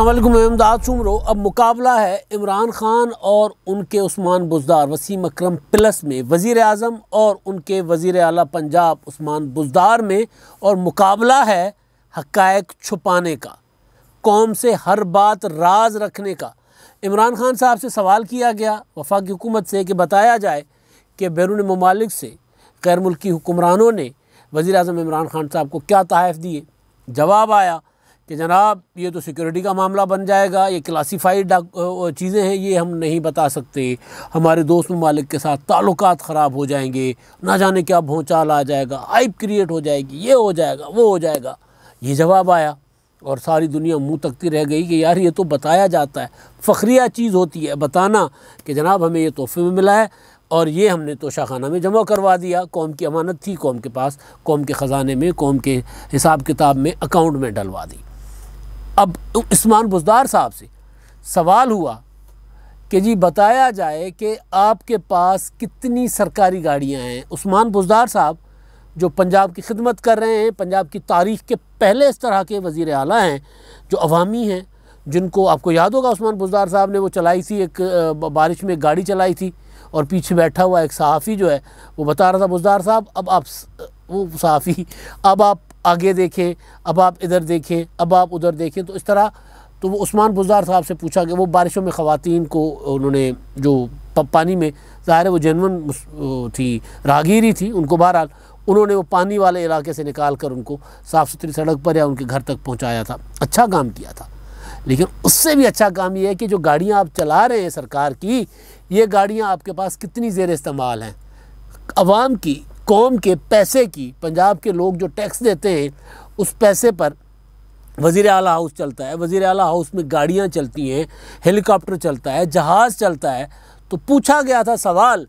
असलम अहमदाद सुमरो अब मुकाबला है इमरान ख़ान और उनके उस्मान बुजदार वसीम अक्रम प्लस में वज़ी अजम और उनके वज़ी अली पंजाब उस्मान बुजदार में और मुकाबला है हकैक छुपाने का कौम से हर बात राज रखने का इमरान खान साहब से सवाल किया गया वफाक हुकूमत से कि बताया जाए कि बैरून ममालिक से गैर मुल्की हुक्मरानों ने वज़ी अजम इमरान खान साहब को क्या तहफ़ दिए जवाब आया कि जनाब ये तो सिक्योरिटी का मामला बन जाएगा ये क्लासिफाइड चीज़ें हैं ये हम नहीं बता सकते हमारे दोस्त ममालिक के साथ ताल्लुक ख़राब हो जाएंगे ना जाने क्या भौचाल आ जाएगा आइप क्रिएट हो जाएगी ये हो जाएगा वो हो जाएगा ये जवाब आया और सारी दुनिया मुँह तकती रह गई कि यार ये तो बताया जाता है फ़खरिया चीज़ होती है बताना कि जनाब हमें ये तोहफे में मिला है और ये हमने तोशाखाना में जमा करवा दिया कौम की अमानत थी कौम के पास कौम के ख़जाने में कौम के हिसाब किताब में अकाउंट में डलवा दी अब इस्मान बुजदार साहब से सवाल हुआ कि जी बताया जाए कि आपके पास कितनी सरकारी गाड़ियां हैं उस्मान बुजदार साहब जो पंजाब की खिदमत कर रहे हैं पंजाब की तारीख के पहले इस तरह के वज़ी अला हैं जो अवामी हैं जिनको आपको याद होगा उस्मान बुजदार साहब ने वो चलाई थी एक बारिश में एक गाड़ी चलाई थी और पीछे बैठा हुआ एक सहाफ़ी जो है वो बता रहा था बुजदार साहब अब आप वो सहाफ़ी अब आप आगे देखें अब आप इधर देखें अब आप उधर देखें तो इस तरह तो वो उस्मान बुजार साहब से पूछा गया वो बारिशों में ख़वान को उन्होंने जो पानी में ज़ाहिर वो जनवन थी राहगीरी थी उनको बहरहाल उन्होंने वो पानी वाले इलाके से निकाल कर उनको साफ़ सुथरी सड़क पर या उनके घर तक पहुँचाया था अच्छा काम किया था लेकिन उससे भी अच्छा काम यह है कि जो गाड़ियाँ आप चला रहे हैं सरकार की ये गाड़ियाँ आपके पास कितनी जेर इस्तेमाल हैं आवाम की कौम के पैसे की पंजाब के लोग जो टैक्स देते हैं उस पैसे पर वज़ी अला हाउस चलता है वज़ी अला हाउस में गाड़ियाँ चलती हैं हेलीकॉप्टर चलता है जहाज़ चलता है तो पूछा गया था सवाल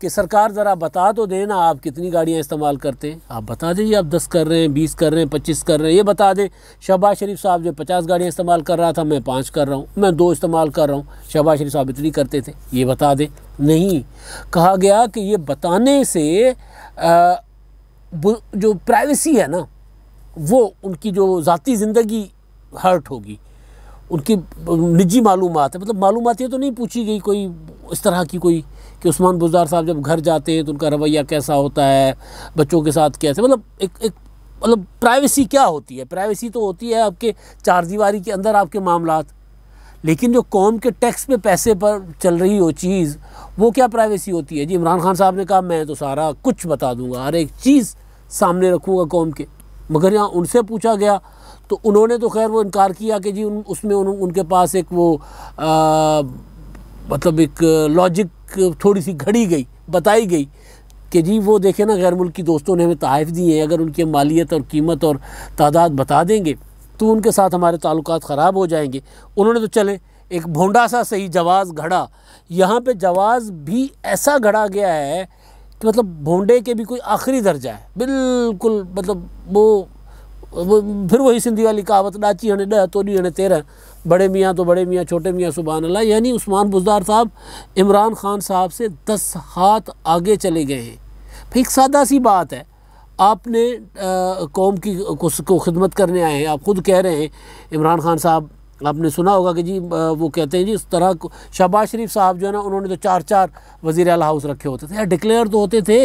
कि सरकार ज़रा बता तो देना आप कितनी गाड़ियाँ इस्तेमाल करते हैं आप बता दें आप दस कर रहे हैं बीस कर रहे हैं पच्चीस कर रहे हैं ये बता दें शहबाज शरीफ साहब जो पचास गाड़ियाँ इस्तेमाल कर रहा था मैं पाँच कर रहा हूँ मैं दो इस्तेमाल कर रहा हूँ शहबाज शरीफ साहब इतनी करते थे ये बता दें नहीं कहा गया कि ये बताने से जो प्राइवेसी है ना वो उनकी जो ज़ाती ज़िंदगी हर्ट होगी उनकी निजी मालूम है मतलब मालूम ये तो नहीं पूछी गई कोई इस तरह की कोई कि उस्मान बुजार साहब जब घर जाते हैं तो उनका रवैया कैसा होता है बच्चों के साथ कैसे मतलब एक एक मतलब प्राइवेसी क्या होती है प्राइवेसी तो होती है आपके चार दीवारी के अंदर आपके मामला लेकिन जो कौम के टैक्स पे पैसे पर चल रही हो चीज़ वो क्या प्राइवेसी होती है जी इमरान खान साहब ने कहा मैं तो सारा कुछ बता दूंगा हर एक चीज़ सामने रखूँगा कौम के मगर यहाँ उनसे पूछा गया तो उन्होंने तो खैर वो इनकार किया कि जी उन उसमें उन, उनके पास एक वो आ, मतलब एक लॉजिक थोड़ी सी घड़ी गई बताई गई कि जी वो देखे ना गैर मुल्की दोस्तों ने हमें तहफ़ दिए हैं अगर उनकी मालियत और कीमत और तादाद बता देंगे तो उनके साथ हमारे ताल्लुक ख़राब हो जाएंगे उन्होंने तो चलें एक भोंडा सा सही जवाज़ घड़ा यहाँ पे जवाज़ भी ऐसा घड़ा गया है कि मतलब भोंडे के भी कोई आखिरी दर्जा है बिल्कुल मतलब वो, वो फिर वही सिंधी वाली कहावत डाची हने डह तो हने तेरह बड़े मियाँ तो बड़े मियाँ छोटे मियाँ सुबहान अल्लाह यानी उस्मान बुजदार साहब इमरान खान साहब से दस हाथ आगे चले गए हैं एक सादा सी बात है आपने कौम की को खिदमत करने आए हैं आप खुद कह रहे हैं इमरान खान साहब आपने सुना होगा कि जी वो कहते हैं जी इस तरह शहबाज शरीफ साहब जो है ना उन्होंने तो चार चार वजीर अल हाउस रखे होते थे यार डिक्लेयर तो होते थे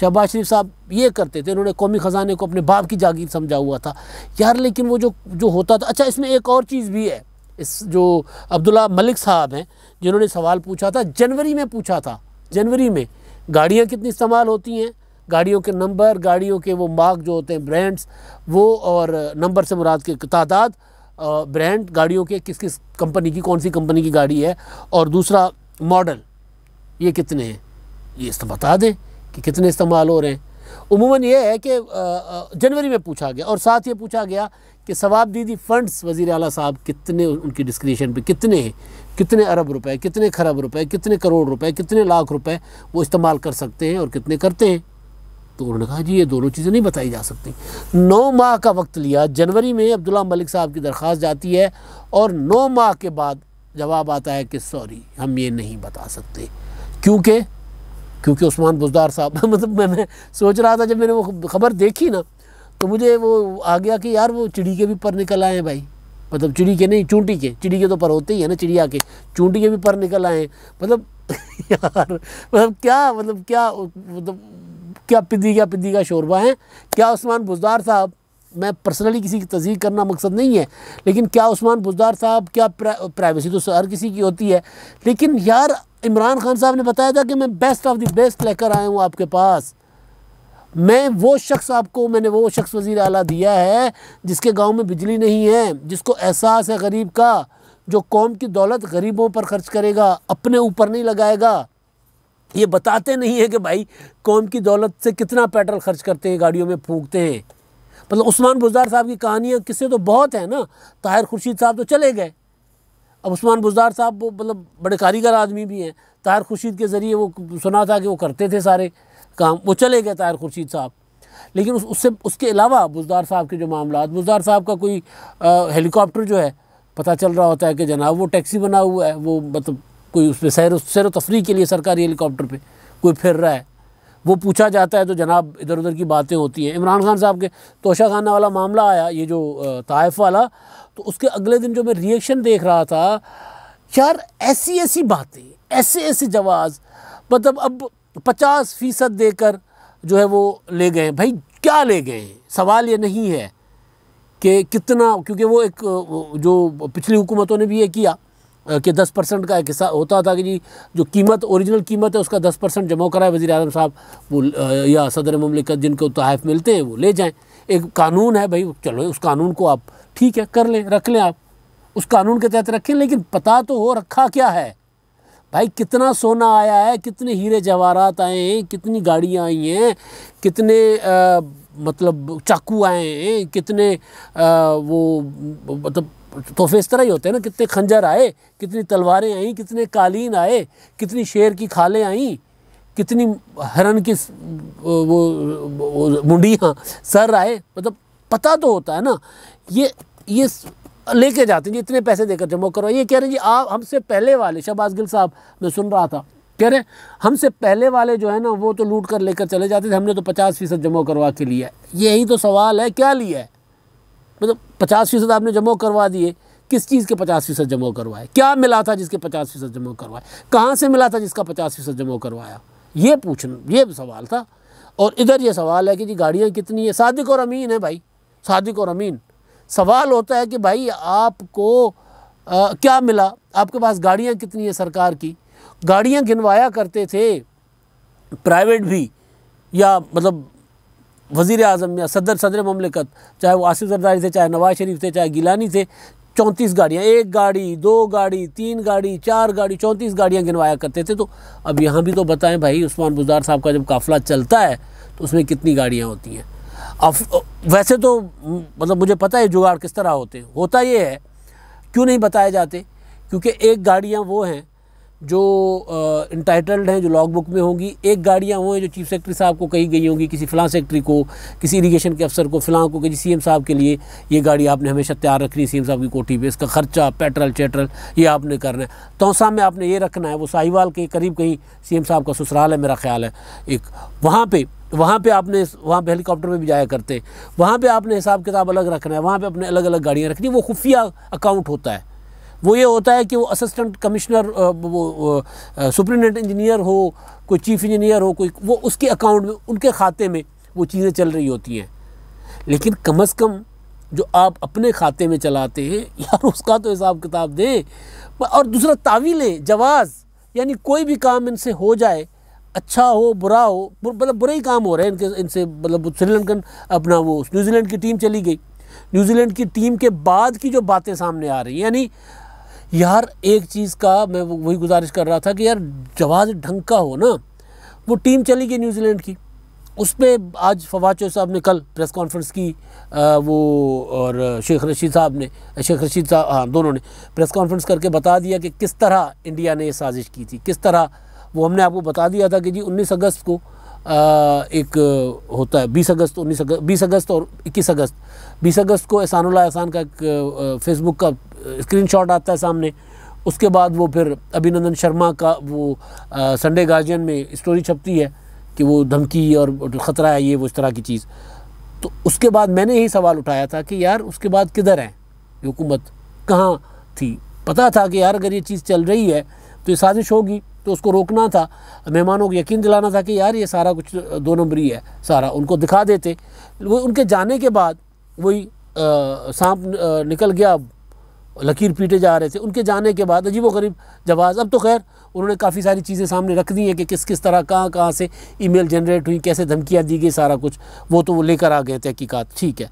शहबाज शरीफ साहब ये करते थे उन्होंने कौमी ख़जाने को अपने बाप की जागीर समझा हुआ था यार लेकिन वो जो जो होता था अच्छा इसमें एक और चीज़ भी है इस जो अब्दुल्ला मलिक साहब हैं जिन्होंने सवाल पूछा था जनवरी में पूछा था जनवरी में गाड़ियाँ कितनी इस्तेमाल होती हैं गाड़ियों के नंबर गाड़ियों के वो मार्क जो होते हैं ब्रांड्स वो और नंबर से मुराद के तादाद ब्रांड गाड़ियों के किस किस कंपनी की कौन सी कंपनी की गाड़ी है और दूसरा मॉडल ये कितने हैं ये बता दें कि कितने इस्तेमाल हो रहे हैं उमूा ये है कि जनवरी में पूछा गया और साथ ये पूछा गया कि सवाब दीदी फ़ंड्स वज़ी अल साहब कितने उनकी डिस्क्रिप्शन पे कितने हैं कितने अरब रुपए कितने खरब रुपए कितने करोड़ रुपए कितने लाख रुपए वो इस्तेमाल कर सकते हैं और कितने करते हैं तो उन्होंने कहा जी ये दोनों चीज़ें नहीं बताई जा सकती नौ माह का वक्त लिया जनवरी में अब्दुल्ला मलिक साहब की दरख्वास्त जाती है और नौ माह के बाद जवाब आता है कि सॉरी हम ये नहीं बता सकते क्योंकि क्योंकि उस्मान बुजदार साहब मतलब मैं, मैं सोच रहा था जब मैंने वो खबर देखी ना तो मुझे वो आ गया कि यार वो चिड़ी के भी पर निकल आए हैं भाई मतलब चिड़ी के नहीं चूंटी के चिड़ी के तो पर होते ही है ना चिड़िया के चूंटी के भी पर निकल आए हैं मतलब यार मतलब क्या मतलब क्या मतलब क्या पिदी क्या पिदी का शोरबा है क्या उस्मान बुजदार साहब मैं पर्सनली किसी की तस्दीक करना मकसद नहीं है लेकिन क्या उस्मान बुजदार साहब क्या प्राइवेसी तो हर किसी की होती है लेकिन यार इमरान खान साहब ने बताया था कि मैं बेस्ट ऑफ द बेस्ट लेकर आया हूँ आपके पास मैं वो शख्स आपको मैंने वो शख्स वज़ी अला दिया है जिसके गांव में बिजली नहीं है जिसको एहसास है गरीब का जो कौम की दौलत गरीबों पर खर्च करेगा अपने ऊपर नहीं लगाएगा ये बताते नहीं है कि भाई कौम की दौलत से कितना पेट्रोल खर्च करते हैं गाड़ियों में फूकते हैं मतलब उस्मान बुजार साहब की कहानियाँ किस्से तो बहुत हैं ना ताहिर खुर्शीद साहब तो चले गए अब उस्मान बुजार साहब वो मतलब बड़े कारीगर आदमी भी हैं ताहिर खुर्शीद के ज़रिए वो सुना था कि वो करते थे सारे काम वो चले गए ताहिर खुर्शीद साहब लेकिन उस, उससे उसके अलावा बुजदार साहब के जो मामला बुजदार साहब का कोई हेलीकॉप्टर जो है पता चल रहा होता है कि जनाब वो टैक्सी बना हुआ है वो मतलब कोई उस पर सैर सैर तफरी के लिए सरकारी हेलीकॉप्टर पर कोई फिर रहा है वो पूछा जाता है तो जनाब इधर उधर की बातें होती हैं इमरान खान साहब के तोशा खाना वाला मामला आया ये जो ताइफ वाला तो उसके अगले दिन जो मैं रिएक्शन देख रहा था यार ऐसी ऐसी बातें ऐसे ऐसे जवाब मतलब अब पचास फ़ीसद देकर जो है वो ले गए भाई क्या ले गए सवाल ये नहीं है कि कितना क्योंकि वो एक जो पिछली हुकूमतों ने भी ये किया कि दस परसेंट का एक हिस्सा होता था कि जी जो कीमत ओरिजिनल कीमत है उसका दस परसेंट जमा कराए वज़ी अजम साहब वो या सदर ममलिकत जिनको तहफ़ मिलते हैं वो ले जाएँ एक कानून है भाई चलो उस कानून को आप ठीक है कर लें रख लें आप उस कानून के तहत रखें लेकिन पता तो हो रखा क्या है भाई कितना सोना आया है कितने हीरे जवाहरात आए हैं कितनी गाड़ियाँ आई हैं कितने आ, मतलब चाकू आए हैं कितने आ, वो मतलब तोहफे इस तरह ही होते हैं ना कितने खंजर आए कितनी तलवारें आईं कितने कालीन आए कितनी शेर की खालें आईं कितनी हरन की वो मुंडियाँ सर आए मतलब पता तो होता है ना ये ये लेके जाते हैं जी इतने पैसे देकर जमा करो ये कह रहे हैं जी आप हमसे पहले वाले शहबाज गिल साहब मैं सुन रहा था कह रहे हमसे पहले वाले जो है ना वो तो लूट कर लेकर चले जाते थे हमने तो पचास फीसद जमा करवा के लिया यही तो सवाल है क्या लिया है मतलब पचास फीसद आपने जमा करवा दिए किस चीज़ के पचास फीसद जमा करवाए क्या मिला था जिसके पचास फीसद जमा करवाए कहाँ से मिला था जिसका पचास फीसद जमा करवाया ये पूछना ये सवाल था और इधर ये सवाल है कि जी गाड़ियाँ कितनी है सादिक और अमीन है भाई सादिक और अमीन सवाल होता है कि भाई आपको आ, क्या मिला आपके पास गाड़ियाँ कितनी है सरकार की गाड़ियाँ गिनवाया करते थे प्राइवेट भी या मतलब वज़ी अजम या सदर सदर ममलिकत चाहे वो आसिफ जरदारी थे चाहे नवाज शरीफ थे चाहे गिलानी थे चौंतीस गाड़ियाँ एक गाड़ी दो गाड़ी तीन गाड़ी चार गाड़ी चौंतीस गाड़ियाँ गिनवाया करते थे तो अब यहाँ भी तो बताएं भाई उस्मान बुजार साहब का जब काफिला चलता है तो उसमें कितनी गाड़ियाँ होती हैं अब वैसे तो मतलब मुझे पता है जुगाड़ किस तरह होते हैं होता ये है क्यों नहीं बताए जाते क्योंकि एक गाड़ियाँ वो हैं जो इंटाइटल्ड हैं जो लॉग बुक में होंगी एक गाड़ियाँ हैं जो चीफ सेक्रेटरी साहब को कही गई होंगी किसी फ़िलाँ सेक्रेटरी को किसी इरीगेशन के अफसर को फ़िलहाल को किसी सीएम साहब के लिए ये गाड़ी आपने हमेशा तैयार रखनी सीएम साहब की कोठी पे इसका खर्चा पेट्रोल चेट्रल ये आपने करना है तोसा में आपने ये रखना है वो साहिवाल के करीब कहीं सी साहब का ससुराल है मेरा ख्याल है एक वहाँ पर वहाँ पे आपने वहाँ पे हेलीकॉप्टर में भी जाया करते हैं वहाँ पे आपने हिसाब किताब अलग रखना है वहाँ पे अपने अलग अलग गाड़ियाँ रखनी वो खुफिया अकाउंट होता है वो ये होता है कि वो असिस्टेंट कमिश्नर वो सुप्रिटेंडेंट इंजीनियर हो कोई चीफ इंजीनियर हो कोई वो उसके अकाउंट में उनके खाते में वो चीज़ें चल रही होती हैं लेकिन कम अज़ कम जो आप अपने खाते में चलाते हैं यार उसका तो हिसाब किताब दें और दूसरा तावीलें जवाज़ यानी कोई भी काम इनसे हो जाए अच्छा हो बुरा हो मतलब बुरे ही काम हो रहे हैं इनके इनसे मतलब श्रीलंकन अपना वो न्यूजीलैंड की टीम चली गई न्यूजीलैंड की टीम के बाद की जो बातें सामने आ रही हैं यानी यार एक चीज़ का मैं वही गुजारिश कर रहा था कि यार जवाब ढंग का हो ना वो टीम चली गई न्यूजीलैंड की उस पर आज फवाद चौधरी साहब ने कल प्रेस कॉन्फ्रेंस की आ, वो और शेख रशीद साहब ने शेख रशीद साहब हाँ दोनों ने प्रेस कॉन्फ्रेंस करके बता दिया कि किस तरह इंडिया ने ये साजिश की थी किस तरह वो हमने आपको बता दिया था कि जी 19 अगस्त को एक होता है बीस अगस्त उन्नीस अगस्त बीस अगस्त और इक्कीस अगस्त बीस अगस्त को एहसान एहसान का एक फेसबुक का स्क्रीनशॉट आता है सामने उसके बाद वो फिर अभिनंदन शर्मा का वो संडे गार्जियन में स्टोरी छपती है कि वो धमकी और ख़तरा है ये वो इस तरह की चीज़ तो उसके बाद मैंने यही सवाल उठाया था कि यार उसके बाद किधर है हुकूमत कहाँ थी पता था कि यार अगर ये चीज़ चल रही है तो ये साजिश होगी तो उसको रोकना था मेहमानों को यकीन दिलाना था कि यार ये सारा कुछ दो नंबरी है सारा उनको दिखा देते वो उनके जाने के बाद वही सांप निकल गया लकीर पीटे जा रहे थे उनके जाने के बाद अजीब वरीब जवाब अब तो खैर उन्होंने काफ़ी सारी चीज़ें सामने रख दी हैं कि किस किस तरह कहाँ कहाँ से ईमेल जनरेट हुई कैसे धमकियाँ दी गई सारा कुछ वो तो वो लेकर आ गए तहकीकात ठीक है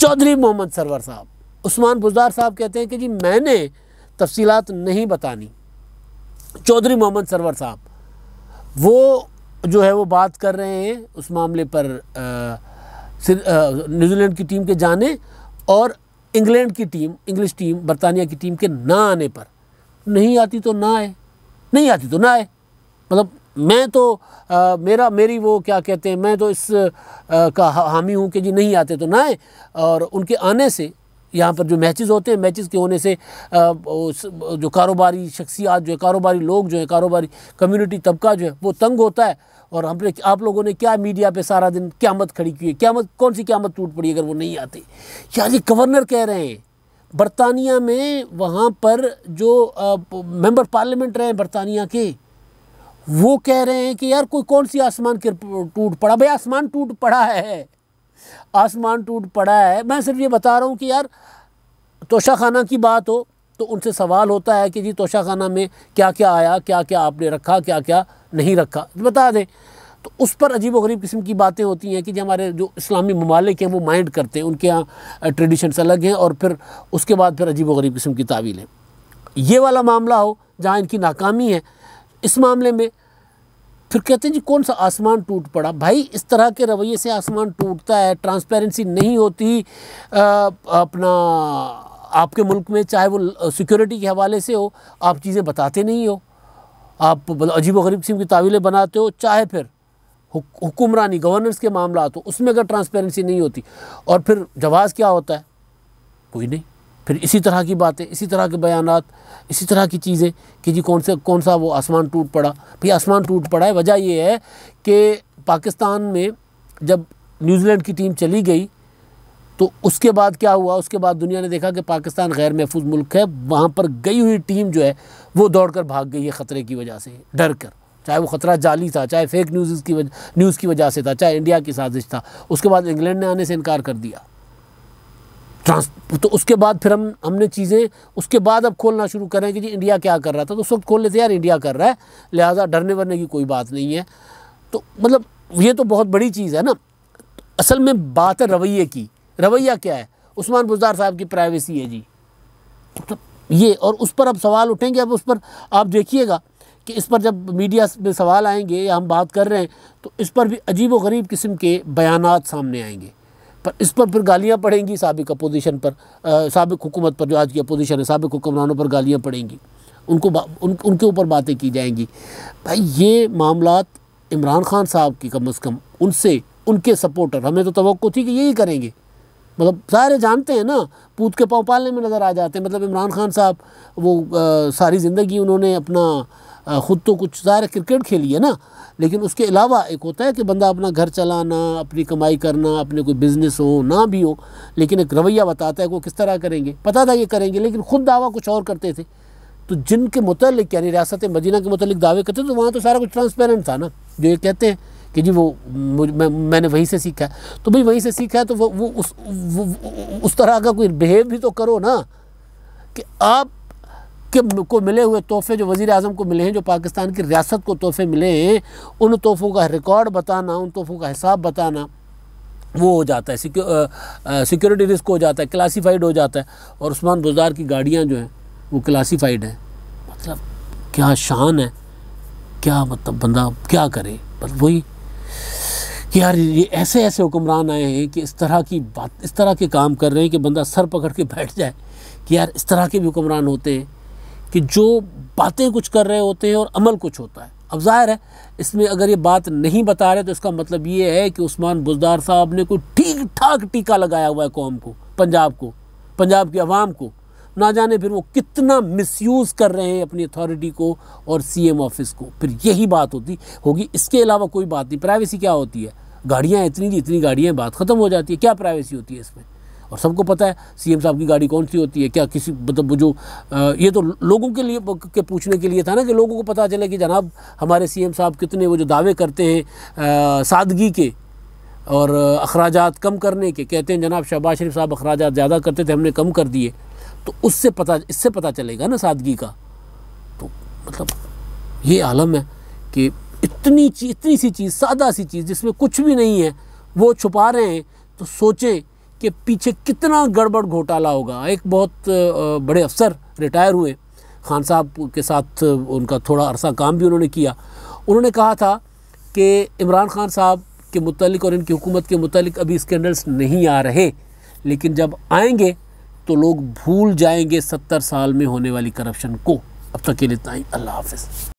चौधरी मोहम्मद सरवर साहब उस्मान बुजार साहब कहते हैं कि जी मैंने तफसीत नहीं बतानी चौधरी मोहम्मद सरवर साहब वो जो है वो बात कर रहे हैं उस मामले पर न्यूजीलैंड की टीम के जाने और इंग्लैंड की टीम इंग्लिश टीम बरतानिया की टीम के ना आने पर नहीं आती तो ना आए नहीं आती तो ना आए मतलब मैं तो आ, मेरा मेरी वो क्या कहते हैं मैं तो इस आ, का हामी हूँ कि जी नहीं आते तो ना आए और उनके आने से यहाँ पर जो मैचेस होते हैं मैचेस के होने से जो कारोबारी शख्सियात जो है कारोबारी लोग जो है कारोबारी कम्युनिटी तबका जो है वो तंग होता है और हमने आप लोगों ने क्या मीडिया पे सारा दिन क्यामत खड़ी की है क्यामत कौन सी क्यामत टूट पड़ी अगर वो नहीं आती यार ये गवर्नर कह रहे हैं बरतानिया में वहाँ पर जो मेम्बर पार्लियामेंट रहे हैं बरतानिया के वो कह रहे हैं कि यार कोई कौन सी आसमान के टूट पड़ा भाई आसमान टूट पड़ा है आसमान टूट पड़ा है मैं सिर्फ ये बता रहा हूँ कि यार तोशा खाना की बात हो तो उनसे सवाल होता है कि जी तोशा खाना में क्या क्या आया क्या क्या आपने रखा क्या क्या नहीं रखा बता दें तो उस पर अजीब वरीब किस्म की बातें होती हैं कि जो हमारे जो इस्लामी ममालिक हैं वो माइंड करते हैं उनके यहाँ ट्रेडिशंस अलग हैं और फिर उसके बाद फिर अजीब वरीब किस्म की तावील है ये वाला मामला हो जहाँ इनकी नाकामी है इस मामले में फिर कहते हैं जी कौन सा आसमान टूट पड़ा भाई इस तरह के रवैये से आसमान टूटता है ट्रांसपेरेंसी नहीं होती आ, अपना आपके मुल्क में चाहे वो सिक्योरिटी के हवाले से हो आप चीज़ें बताते नहीं हो आप अजीब गरीब किस्म की तावीलें बनाते हो चाहे फिर हुकुमरानी गवर्नेंस के मामला हो तो उसमें अगर ट्रांसपेरेंसी नहीं होती और फिर जवाब क्या होता है कोई नहीं फिर इसी तरह की बातें इसी तरह के बयान इसी तरह की चीज़ें कि जी कौन से कौन सा वो आसमान टूट पड़ा भाई आसमान टूट पड़ा है वजह यह है कि पाकिस्तान में जब न्यूजीलैंड की टीम चली गई तो उसके बाद क्या हुआ उसके बाद दुनिया ने देखा कि पाकिस्तान गैर महफूज मुल्क है वहाँ पर गई हुई टीम जो है वो दौड़ कर भाग गई है ख़तरे की वजह से डर कर चाहे वो ख़तरा जाली था चाहे फेक न्यूज़ की वजह न्यूज़ की वजह से था चाहे इंडिया की साजिश था उसके बाद इंग्लैंड ने आने से इनकार कर दिया ट्रांस तो उसके बाद फिर हम हमने चीज़ें उसके बाद अब खोलना शुरू करें कि जी इंडिया क्या कर रहा था तो उस वक्त खोलने से यार इंडिया कर रहा है लिहाजा डरने वरने की कोई बात नहीं है तो मतलब ये तो बहुत बड़ी चीज़ है ना असल में बात है रवैये की रवैया क्या है उस्मान बुजार साहब की प्राइवेसी है जी तो ये और उस पर अब सवाल उठेंगे अब उस पर आप देखिएगा कि इस पर जब मीडिया में सवाल आएंगे या हम बात कर रहे हैं तो इस पर भी अजीब व गरीब किस्म के बयान सामने आएंगे पर इस पर फिर गालियाँ पड़ेंगी सबक अपोजिशन पर सबक हुकूमत पर जो आज की अपोजिशन है सबक हुक्मरानों पर गालियाँ पड़ेंगी उनको उन, उनके ऊपर बातें की जाएंगी भाई ये मामला इमरान खान साहब की कम अज़ कम उनसे उनके सपोर्टर हमें तो तो थी कि यही करेंगे मतलब सारे जानते हैं ना पूत के पाँव पालने में नज़र आ जाते हैं मतलब इमरान खान साहब वो आ, सारी ज़िंदगी उन्होंने अपना ख़ुद तो कुछ ज़ाहिर क्रिकेट खेली है ना लेकिन उसके अलावा एक होता है कि बंदा अपना घर चलाना अपनी कमाई करना अपने कोई बिज़नेस हो ना भी हो लेकिन एक रवैया बताता है कि वो किस तरह करेंगे पता था ये करेंगे लेकिन ख़ुद दावा कुछ और करते थे तो जिनके मतलब यानी रियासत मदीना के मतलब दावे करते तो वहाँ तो सारा कुछ ट्रांसपेरेंट था ना जो ये कहते हैं कि जी वो मैं, मैंने वहीं से सीखा है तो भाई वहीं से सीखा है तो वो वो उस वो, उस तरह का कोई बिहेव भी तो करो ना कि आप के को मिले हुए तोहफे जो वज़ी अजम को मिले हैं जो पाकिस्तान की रियासत को तोहफे मिले हैं उन तोहफ़ों का रिकॉर्ड बताना उन तोहफ़ों का हिसाब बताना वो हो जाता है सिक्योरिटी रिस्क हो जाता है क्लासीफाइड हो जाता है और उस्मान बुजार की गाड़ियाँ जो हैं वो क्लासीफाइड हैं मतलब क्या शान है क्या मतलब बंदा क्या करे बस वही कि यार ये ऐसे ऐसे हुक्मरान आए हैं कि इस तरह की बात इस तरह के काम कर रहे हैं कि बंदा सर पकड़ के बैठ जाए कि यार इस तरह के भी हुक्मरान होते हैं कि जो बातें कुछ कर रहे होते हैं और अमल कुछ होता है अब जाहिर है इसमें अगर ये बात नहीं बता रहे तो इसका मतलब ये है कि उस्मान बुजदार साहब ने कोई ठीक ठाक टीका लगाया हुआ है कौम को पंजाब को पंजाब की आवाम को ना जाने फिर वो कितना मिसयूज़ कर रहे हैं अपनी अथॉरिटी को और सीएम ऑफिस को फिर यही बात होती होगी इसके अलावा कोई बात नहीं प्राइवेसी क्या होती है गाड़ियाँ इतनी इतनी गाड़ियाँ बात ख़त्म हो जाती है क्या प्राइवेसी होती है इसमें और सबको पता है सीएम साहब की गाड़ी कौन सी होती है क्या किसी मतलब जो आ, ये तो लोगों के लिए के पूछने के लिए था ना कि लोगों को पता चले कि जनाब हमारे सीएम साहब कितने वो जो दावे करते हैं सादगी के और अखराज कम करने के कहते हैं जनाब शहबाज शरीफ साहब अखराज ज़्यादा करते थे हमने कम कर दिए तो उससे पता इससे पता चलेगा ना सादगी का तो मतलब ये आलम है कि इतनी चीज इतनी सी चीज़ सादा सी चीज़ जिसमें कुछ भी नहीं है वो छुपा रहे हैं तो सोचें के पीछे कितना गड़बड़ घोटाला होगा एक बहुत बड़े अफसर रिटायर हुए खान साहब के साथ उनका थोड़ा अरसा काम भी उन्होंने किया उन्होंने कहा था कि इमरान खान साहब के मुतलिक और इनकी हुकूमत के मुतलिक अभी स्कैंडल्स नहीं आ रहे लेकिन जब आएंगे तो लोग भूल जाएंगे सत्तर साल में होने वाली करप्शन को अब तक के लिए इतना ही अल्लाह हाफिज़